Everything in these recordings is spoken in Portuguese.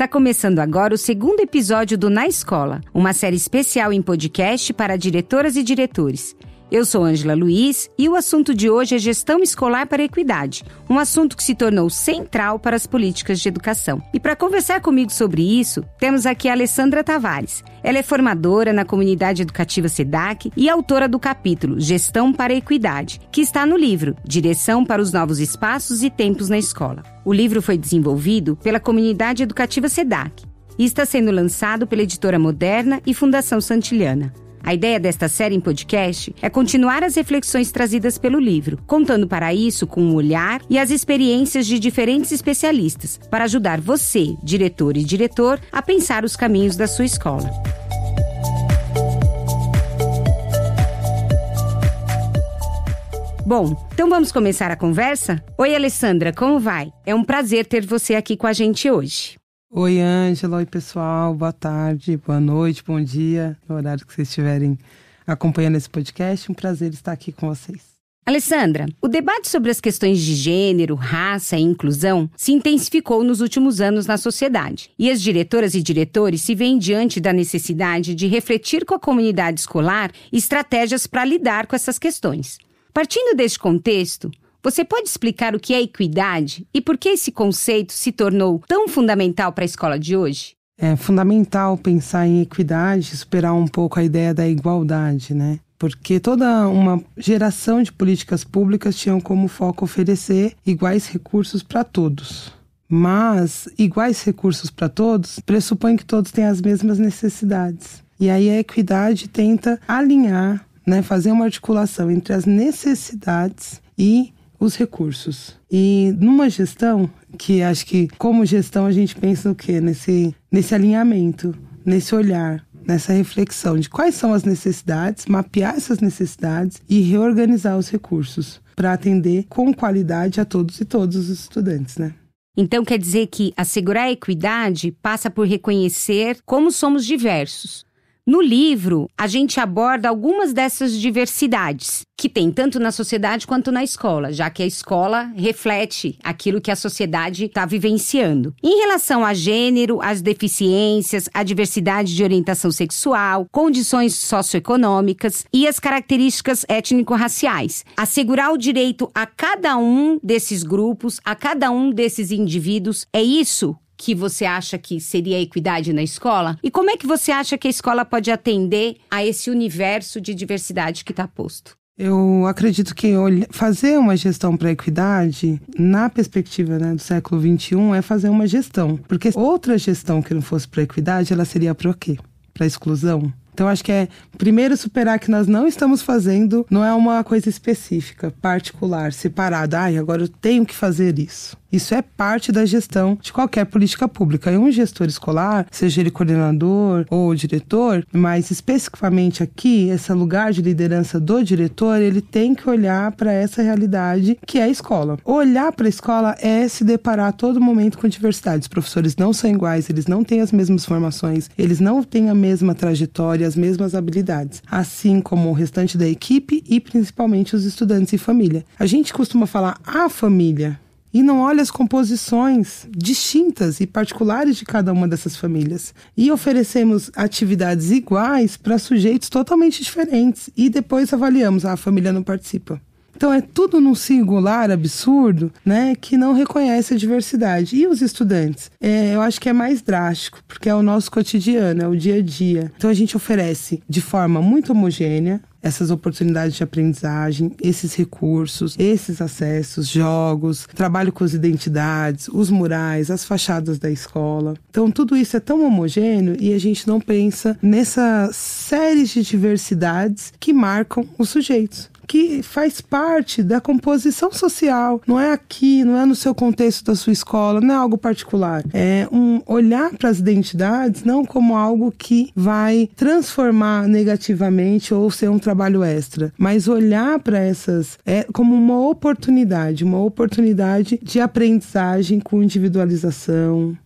Está começando agora o segundo episódio do Na Escola, uma série especial em podcast para diretoras e diretores. Eu sou Ângela Luiz e o assunto de hoje é gestão escolar para equidade, um assunto que se tornou central para as políticas de educação. E para conversar comigo sobre isso, temos aqui a Alessandra Tavares. Ela é formadora na comunidade educativa SEDAC e autora do capítulo Gestão para a Equidade, que está no livro Direção para os Novos Espaços e Tempos na Escola. O livro foi desenvolvido pela comunidade educativa SEDAC e está sendo lançado pela editora Moderna e Fundação Santilhana. A ideia desta série em podcast é continuar as reflexões trazidas pelo livro, contando para isso com o um olhar e as experiências de diferentes especialistas, para ajudar você, diretor e diretor, a pensar os caminhos da sua escola. Bom, então vamos começar a conversa? Oi, Alessandra, como vai? É um prazer ter você aqui com a gente hoje. Oi, Ângela. Oi, pessoal. Boa tarde, boa noite, bom dia, no horário que vocês estiverem acompanhando esse podcast. Um prazer estar aqui com vocês. Alessandra, o debate sobre as questões de gênero, raça e inclusão se intensificou nos últimos anos na sociedade. E as diretoras e diretores se veem diante da necessidade de refletir com a comunidade escolar estratégias para lidar com essas questões. Partindo deste contexto, você pode explicar o que é equidade e por que esse conceito se tornou tão fundamental para a escola de hoje? É fundamental pensar em equidade, superar um pouco a ideia da igualdade, né? porque toda uma geração de políticas públicas tinham como foco oferecer iguais recursos para todos. Mas iguais recursos para todos pressupõe que todos têm as mesmas necessidades. E aí a equidade tenta alinhar, né, fazer uma articulação entre as necessidades e os recursos. E numa gestão, que acho que como gestão a gente pensa o quê? Nesse, nesse alinhamento, nesse olhar, nessa reflexão de quais são as necessidades, mapear essas necessidades e reorganizar os recursos para atender com qualidade a todos e todos os estudantes, né? Então quer dizer que assegurar a equidade passa por reconhecer como somos diversos, no livro, a gente aborda algumas dessas diversidades que tem tanto na sociedade quanto na escola, já que a escola reflete aquilo que a sociedade está vivenciando. Em relação a gênero, as deficiências, a diversidade de orientação sexual, condições socioeconômicas e as características étnico-raciais. Assegurar o direito a cada um desses grupos, a cada um desses indivíduos, é isso que você acha que seria a equidade na escola? E como é que você acha que a escola pode atender a esse universo de diversidade que está posto? Eu acredito que fazer uma gestão para a equidade, na perspectiva né, do século XXI, é fazer uma gestão. Porque outra gestão que não fosse para a equidade, ela seria para o quê? Para a exclusão? Então, acho que é primeiro superar que nós não estamos fazendo, não é uma coisa específica, particular, separada. Ai, agora eu tenho que fazer isso. Isso é parte da gestão de qualquer política pública. E um gestor escolar, seja ele coordenador ou diretor, mas especificamente aqui, esse lugar de liderança do diretor, ele tem que olhar para essa realidade que é a escola. Olhar para a escola é se deparar a todo momento com diversidade. Os professores não são iguais, eles não têm as mesmas formações, eles não têm a mesma trajetória, as mesmas habilidades, assim como o restante da equipe e principalmente os estudantes e família. A gente costuma falar a família e não olha as composições distintas e particulares de cada uma dessas famílias. E oferecemos atividades iguais para sujeitos totalmente diferentes e depois avaliamos, ah, a família não participa. Então é tudo num singular absurdo, né, que não reconhece a diversidade. E os estudantes? É, eu acho que é mais drástico, porque é o nosso cotidiano, é o dia a dia. Então a gente oferece de forma muito homogênea, essas oportunidades de aprendizagem, esses recursos, esses acessos, jogos, trabalho com as identidades, os murais, as fachadas da escola. Então, tudo isso é tão homogêneo e a gente não pensa nessa série de diversidades que marcam os sujeitos que faz parte da composição social. Não é aqui, não é no seu contexto da sua escola, não é algo particular. É um olhar para as identidades não como algo que vai transformar negativamente ou ser um trabalho extra, mas olhar para essas é como uma oportunidade, uma oportunidade de aprendizagem com individualização,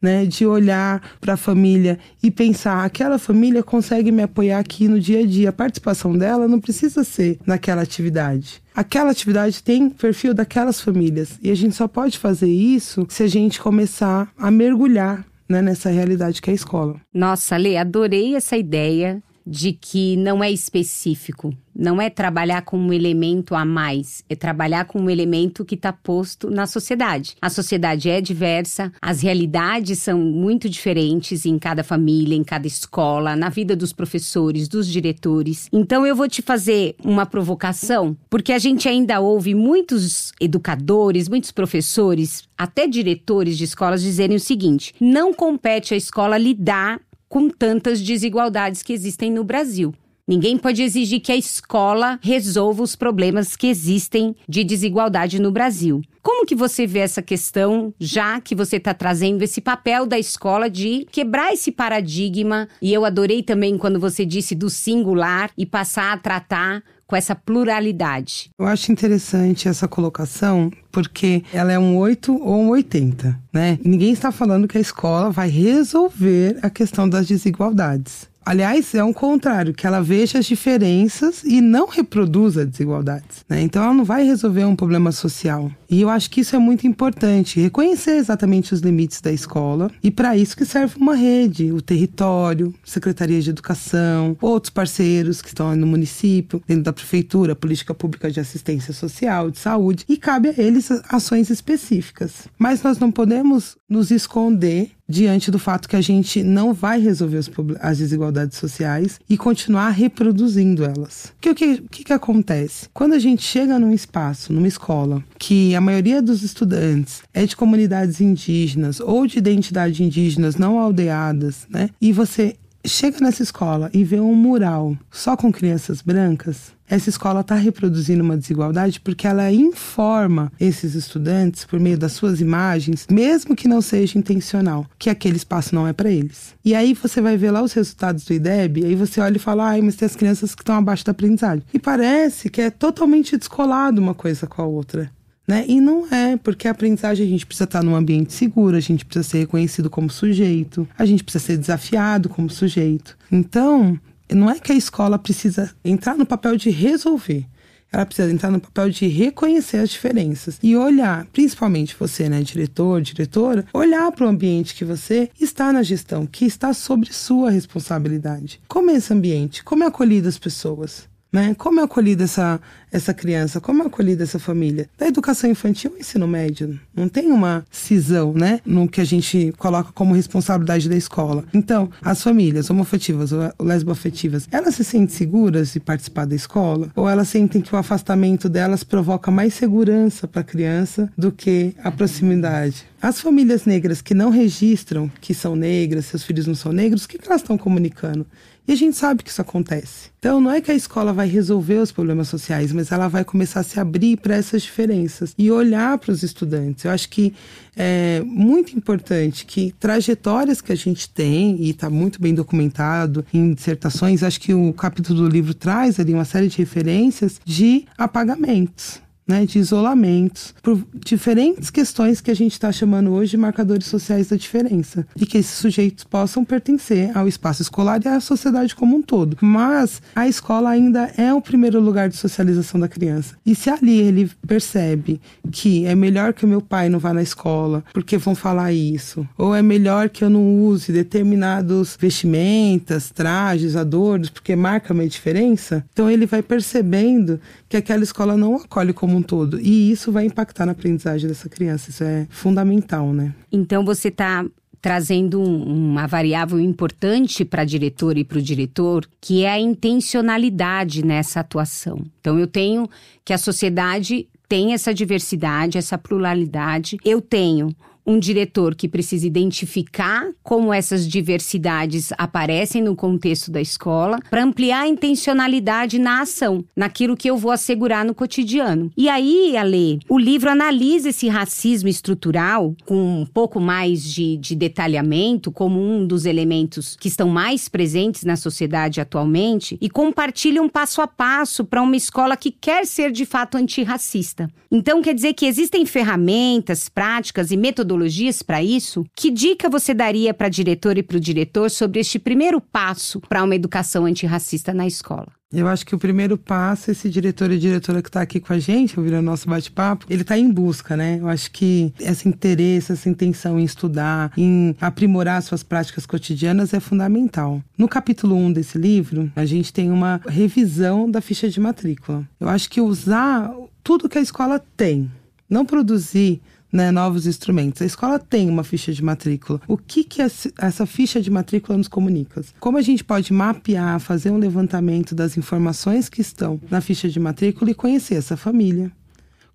né, de olhar para a família e pensar, aquela família consegue me apoiar aqui no dia a dia. A participação dela não precisa ser naquela atividade. Aquela atividade tem perfil daquelas famílias e a gente só pode fazer isso se a gente começar a mergulhar né, nessa realidade que é a escola. Nossa, Lê, adorei essa ideia de que não é específico, não é trabalhar com um elemento a mais, é trabalhar com um elemento que está posto na sociedade. A sociedade é diversa, as realidades são muito diferentes em cada família, em cada escola, na vida dos professores, dos diretores. Então eu vou te fazer uma provocação, porque a gente ainda ouve muitos educadores, muitos professores, até diretores de escolas dizerem o seguinte: não compete à escola lidar com tantas desigualdades que existem no Brasil. Ninguém pode exigir que a escola resolva os problemas que existem de desigualdade no Brasil. Como que você vê essa questão, já que você está trazendo esse papel da escola de quebrar esse paradigma? E eu adorei também quando você disse do singular e passar a tratar com essa pluralidade? Eu acho interessante essa colocação, porque ela é um 8 ou um 80, né? Ninguém está falando que a escola vai resolver a questão das desigualdades. Aliás, é o um contrário, que ela veja as diferenças e não reproduza desigualdades. Né? Então, ela não vai resolver um problema social. E eu acho que isso é muito importante, reconhecer exatamente os limites da escola. E para isso que serve uma rede, o território, Secretaria de Educação, outros parceiros que estão no município, dentro da prefeitura, política pública de assistência social, de saúde, e cabe a eles ações específicas. Mas nós não podemos nos esconder diante do fato que a gente não vai resolver os, as desigualdades sociais e continuar reproduzindo elas. o que, que, que acontece? Quando a gente chega num espaço, numa escola, que a maioria dos estudantes é de comunidades indígenas ou de identidades indígenas não aldeadas, né? E você chega nessa escola e vê um mural só com crianças brancas, essa escola está reproduzindo uma desigualdade porque ela informa esses estudantes, por meio das suas imagens, mesmo que não seja intencional, que aquele espaço não é para eles. E aí você vai ver lá os resultados do IDEB, e aí você olha e fala, ai, mas tem as crianças que estão abaixo da aprendizagem. E parece que é totalmente descolado uma coisa com a outra. Né? E não é, porque a aprendizagem a gente precisa estar tá num ambiente seguro, a gente precisa ser reconhecido como sujeito, a gente precisa ser desafiado como sujeito. Então, não é que a escola precisa entrar no papel de resolver. Ela precisa entrar no papel de reconhecer as diferenças e olhar, principalmente você, né, diretor, diretora, olhar para o ambiente que você está na gestão, que está sobre sua responsabilidade. Como é esse ambiente? Como é acolhido as pessoas? Né? Como é acolhida essa, essa criança? Como é acolhida essa família? Da educação infantil ao ensino médio. Não tem uma cisão, né? No que a gente coloca como responsabilidade da escola. Então, as famílias homofetivas ou lesboafetivas, elas se sentem seguras de participar da escola? Ou elas sentem que o afastamento delas provoca mais segurança para a criança do que a proximidade? As famílias negras que não registram que são negras, seus filhos não são negros, o que, que elas estão comunicando? E a gente sabe que isso acontece. Então, não é que a escola vai resolver os problemas sociais, mas ela vai começar a se abrir para essas diferenças e olhar para os estudantes. Eu acho que é muito importante que trajetórias que a gente tem, e está muito bem documentado em dissertações, acho que o capítulo do livro traz ali uma série de referências de apagamentos né, de isolamentos, por diferentes questões que a gente está chamando hoje de marcadores sociais da diferença, e que esses sujeitos possam pertencer ao espaço escolar e à sociedade como um todo. Mas a escola ainda é o primeiro lugar de socialização da criança. E se ali ele percebe que é melhor que o meu pai não vá na escola, porque vão falar isso, ou é melhor que eu não use determinados vestimentas, trajes, adornos, porque marca a minha diferença, então ele vai percebendo que aquela escola não acolhe como como um todo. E isso vai impactar na aprendizagem dessa criança. Isso é fundamental, né? Então você está trazendo uma variável importante para a diretora e para o diretor, que é a intencionalidade nessa atuação. Então eu tenho que a sociedade tem essa diversidade, essa pluralidade. Eu tenho um diretor que precisa identificar como essas diversidades aparecem no contexto da escola para ampliar a intencionalidade na ação, naquilo que eu vou assegurar no cotidiano. E aí, Ale, o livro analisa esse racismo estrutural com um pouco mais de, de detalhamento, como um dos elementos que estão mais presentes na sociedade atualmente, e compartilha um passo a passo para uma escola que quer ser de fato antirracista. Então, quer dizer que existem ferramentas, práticas e metodologias metodologias para isso, que dica você daria para a diretora e para o diretor sobre este primeiro passo para uma educação antirracista na escola? Eu acho que o primeiro passo, esse diretor e diretora que está aqui com a gente, ouvindo o nosso bate-papo, ele está em busca, né? Eu acho que esse interesse, essa intenção em estudar, em aprimorar suas práticas cotidianas é fundamental. No capítulo 1 um desse livro, a gente tem uma revisão da ficha de matrícula. Eu acho que usar tudo que a escola tem, não produzir né, novos instrumentos. A escola tem uma ficha de matrícula. O que, que essa ficha de matrícula nos comunica? Como a gente pode mapear, fazer um levantamento das informações que estão na ficha de matrícula e conhecer essa família?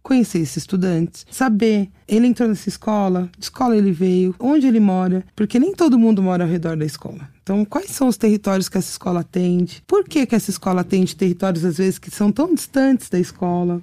conhecer esse estudante, saber ele entrou nessa escola, de escola ele veio, onde ele mora, porque nem todo mundo mora ao redor da escola. Então, quais são os territórios que essa escola atende? Por que, que essa escola atende territórios, às vezes, que são tão distantes da escola?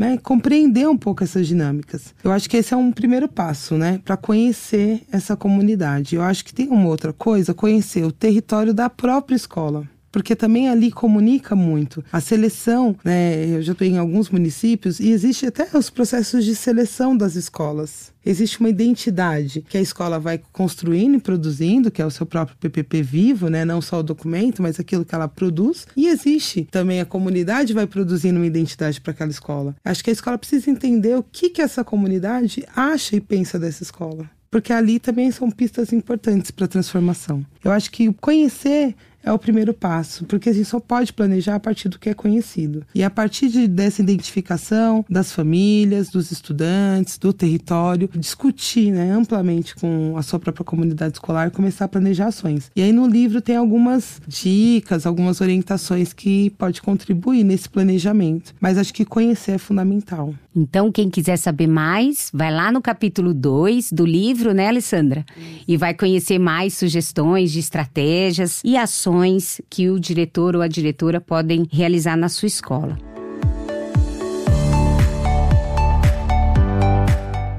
né, compreender um pouco essas dinâmicas. Eu acho que esse é um primeiro passo, né, para conhecer essa comunidade. Eu acho que tem uma outra coisa, conhecer o território da própria escola porque também ali comunica muito. A seleção, né, eu já estou em alguns municípios e existe até os processos de seleção das escolas. Existe uma identidade que a escola vai construindo e produzindo, que é o seu próprio PPP vivo, né? não só o documento, mas aquilo que ela produz. E existe também a comunidade vai produzindo uma identidade para aquela escola. Acho que a escola precisa entender o que, que essa comunidade acha e pensa dessa escola porque ali também são pistas importantes para a transformação. Eu acho que conhecer é o primeiro passo, porque a gente só pode planejar a partir do que é conhecido. E a partir de, dessa identificação das famílias, dos estudantes, do território, discutir né, amplamente com a sua própria comunidade escolar e começar a planejar ações. E aí no livro tem algumas dicas, algumas orientações que pode contribuir nesse planejamento, mas acho que conhecer é fundamental. Então, quem quiser saber mais, vai lá no capítulo 2 do livro, né, Alessandra? E vai conhecer mais sugestões de estratégias e ações que o diretor ou a diretora podem realizar na sua escola.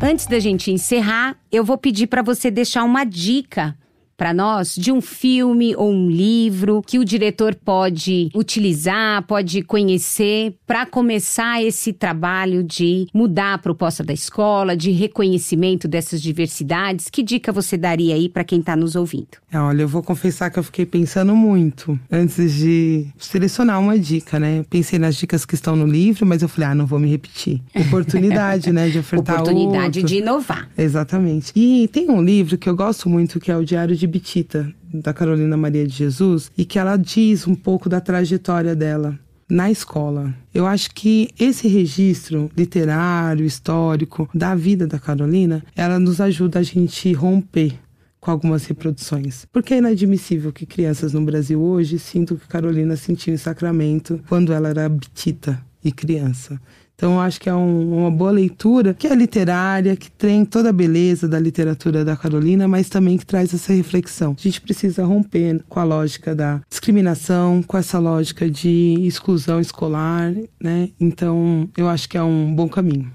Antes da gente encerrar, eu vou pedir para você deixar uma dica para nós de um filme ou um livro que o diretor pode utilizar, pode conhecer para começar esse trabalho de mudar a proposta da escola, de reconhecimento dessas diversidades? Que dica você daria aí para quem está nos ouvindo? É, olha, eu vou confessar que eu fiquei pensando muito antes de selecionar uma dica, né? Pensei nas dicas que estão no livro, mas eu falei, ah, não vou me repetir. Oportunidade, né, de ofertar Oportunidade outro. de inovar. Exatamente. E tem um livro que eu gosto muito, que é o Diário de Bebitita, da Carolina Maria de Jesus, e que ela diz um pouco da trajetória dela na escola. Eu acho que esse registro literário, histórico da vida da Carolina, ela nos ajuda a gente romper com algumas reproduções. Porque é inadmissível que crianças no Brasil hoje sintam que Carolina sentiu em Sacramento quando ela era bitita e criança. Então, eu acho que é um, uma boa leitura, que é literária, que tem toda a beleza da literatura da Carolina, mas também que traz essa reflexão. A gente precisa romper com a lógica da discriminação, com essa lógica de exclusão escolar, né? Então, eu acho que é um bom caminho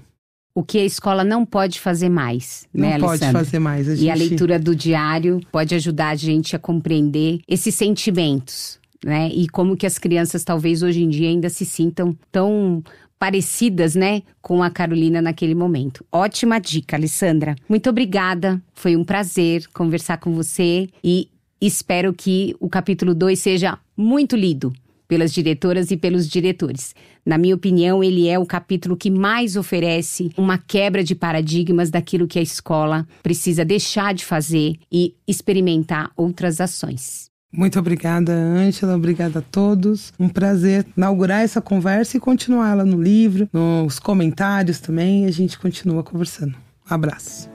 o que a escola não pode fazer mais, não né, Não pode fazer mais. A gente... E a leitura do diário pode ajudar a gente a compreender esses sentimentos, né? E como que as crianças talvez hoje em dia ainda se sintam tão parecidas, né, com a Carolina naquele momento. Ótima dica, Alessandra. Muito obrigada. Foi um prazer conversar com você e espero que o capítulo 2 seja muito lido pelas diretoras e pelos diretores. Na minha opinião, ele é o capítulo que mais oferece uma quebra de paradigmas daquilo que a escola precisa deixar de fazer e experimentar outras ações. Muito obrigada, Ângela. Obrigada a todos. Um prazer inaugurar essa conversa e continuar ela no livro, nos comentários também. A gente continua conversando. Um abraço.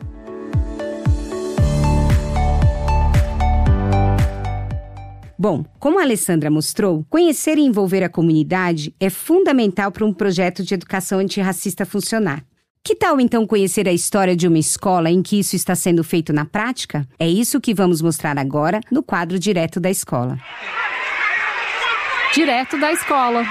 Bom, como a Alessandra mostrou, conhecer e envolver a comunidade é fundamental para um projeto de educação antirracista funcionar. Que tal então conhecer a história de uma escola em que isso está sendo feito na prática? É isso que vamos mostrar agora no quadro Direto da Escola. Direto da Escola.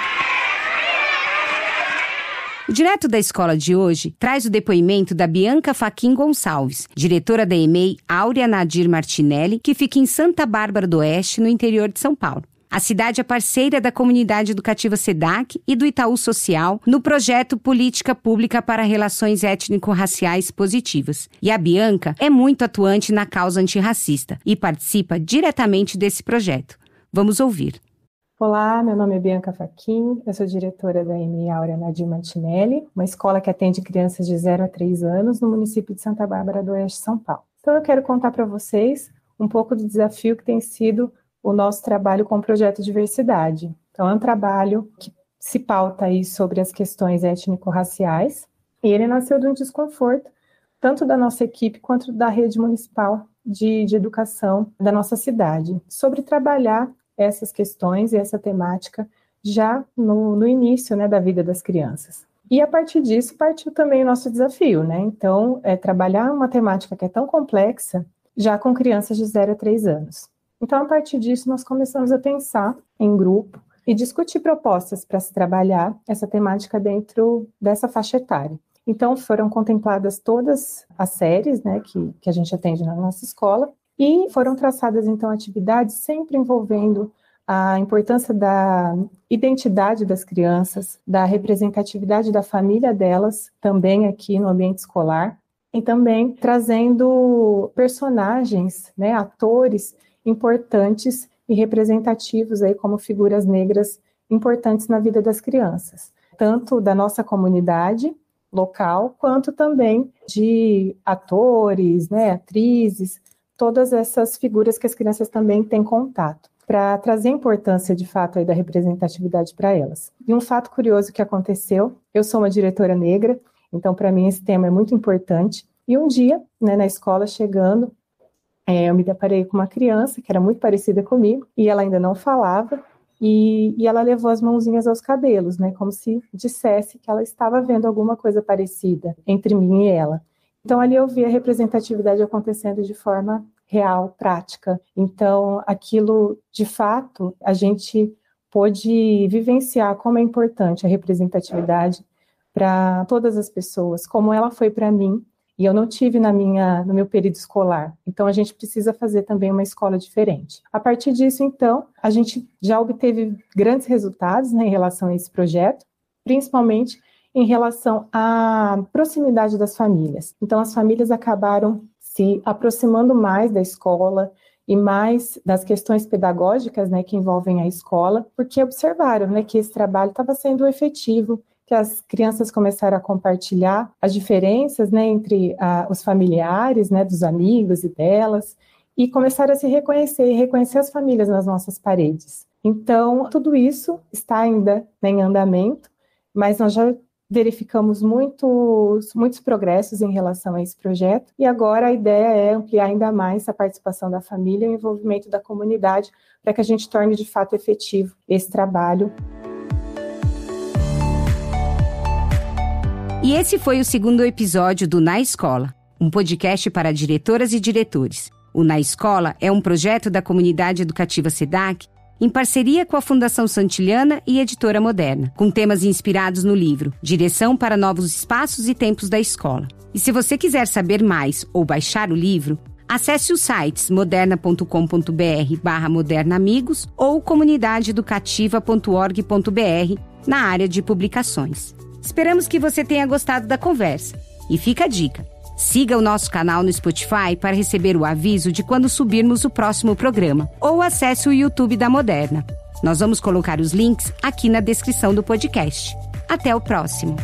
O Direto da Escola de hoje traz o depoimento da Bianca Faquim Gonçalves, diretora da EMEI Áurea Nadir Martinelli, que fica em Santa Bárbara do Oeste, no interior de São Paulo. A cidade é parceira da comunidade educativa SEDAC e do Itaú Social no projeto Política Pública para Relações Étnico-Raciais Positivas. E a Bianca é muito atuante na causa antirracista e participa diretamente desse projeto. Vamos ouvir. Olá, meu nome é Bianca Faquin, eu sou diretora da M. Áurea Nadir Mantinelli, uma escola que atende crianças de 0 a 3 anos no município de Santa Bárbara do Oeste, São Paulo. Então eu quero contar para vocês um pouco do desafio que tem sido o nosso trabalho com o projeto Diversidade. Então, é um trabalho que se pauta aí sobre as questões étnico-raciais, e ele nasceu de um desconforto, tanto da nossa equipe quanto da rede municipal de, de educação da nossa cidade, sobre trabalhar essas questões e essa temática já no, no início né, da vida das crianças. E a partir disso partiu também o nosso desafio, né? Então, é trabalhar uma temática que é tão complexa já com crianças de 0 a 3 anos. Então, a partir disso, nós começamos a pensar em grupo e discutir propostas para se trabalhar essa temática dentro dessa faixa etária. Então, foram contempladas todas as séries né, que, que a gente atende na nossa escola e foram traçadas, então, atividades sempre envolvendo a importância da identidade das crianças, da representatividade da família delas, também aqui no ambiente escolar, e também trazendo personagens, né, atores importantes e representativos aí como figuras negras importantes na vida das crianças, tanto da nossa comunidade local, quanto também de atores, né, atrizes, todas essas figuras que as crianças também têm contato, para trazer a importância de fato aí da representatividade para elas. E um fato curioso que aconteceu, eu sou uma diretora negra, então para mim esse tema é muito importante. E um dia, né, na escola chegando, é, eu me deparei com uma criança que era muito parecida comigo e ela ainda não falava. E, e ela levou as mãozinhas aos cabelos, né? Como se dissesse que ela estava vendo alguma coisa parecida entre mim e ela. Então, ali eu vi a representatividade acontecendo de forma real, prática. Então, aquilo, de fato, a gente pôde vivenciar como é importante a representatividade para todas as pessoas, como ela foi para mim e eu não tive na minha no meu período escolar. Então a gente precisa fazer também uma escola diferente. A partir disso, então, a gente já obteve grandes resultados né, em relação a esse projeto, principalmente em relação à proximidade das famílias. Então as famílias acabaram se aproximando mais da escola, e mais das questões pedagógicas né, que envolvem a escola, porque observaram né, que esse trabalho estava sendo efetivo, que as crianças começaram a compartilhar as diferenças né, entre ah, os familiares, né, dos amigos e delas, e começaram a se reconhecer e reconhecer as famílias nas nossas paredes. Então, tudo isso está ainda né, em andamento, mas nós já verificamos muitos, muitos progressos em relação a esse projeto, e agora a ideia é ampliar ainda mais a participação da família e o envolvimento da comunidade para que a gente torne de fato efetivo esse trabalho E esse foi o segundo episódio do Na Escola, um podcast para diretoras e diretores. O Na Escola é um projeto da comunidade educativa SEDAC em parceria com a Fundação Santiliana e Editora Moderna, com temas inspirados no livro Direção para Novos Espaços e Tempos da Escola. E se você quiser saber mais ou baixar o livro, acesse os sites moderna.com.br barra modernaamigos ou comunidadeeducativa.org.br na área de publicações. Esperamos que você tenha gostado da conversa. E fica a dica: siga o nosso canal no Spotify para receber o aviso de quando subirmos o próximo programa, ou acesse o YouTube da Moderna. Nós vamos colocar os links aqui na descrição do podcast. Até o próximo!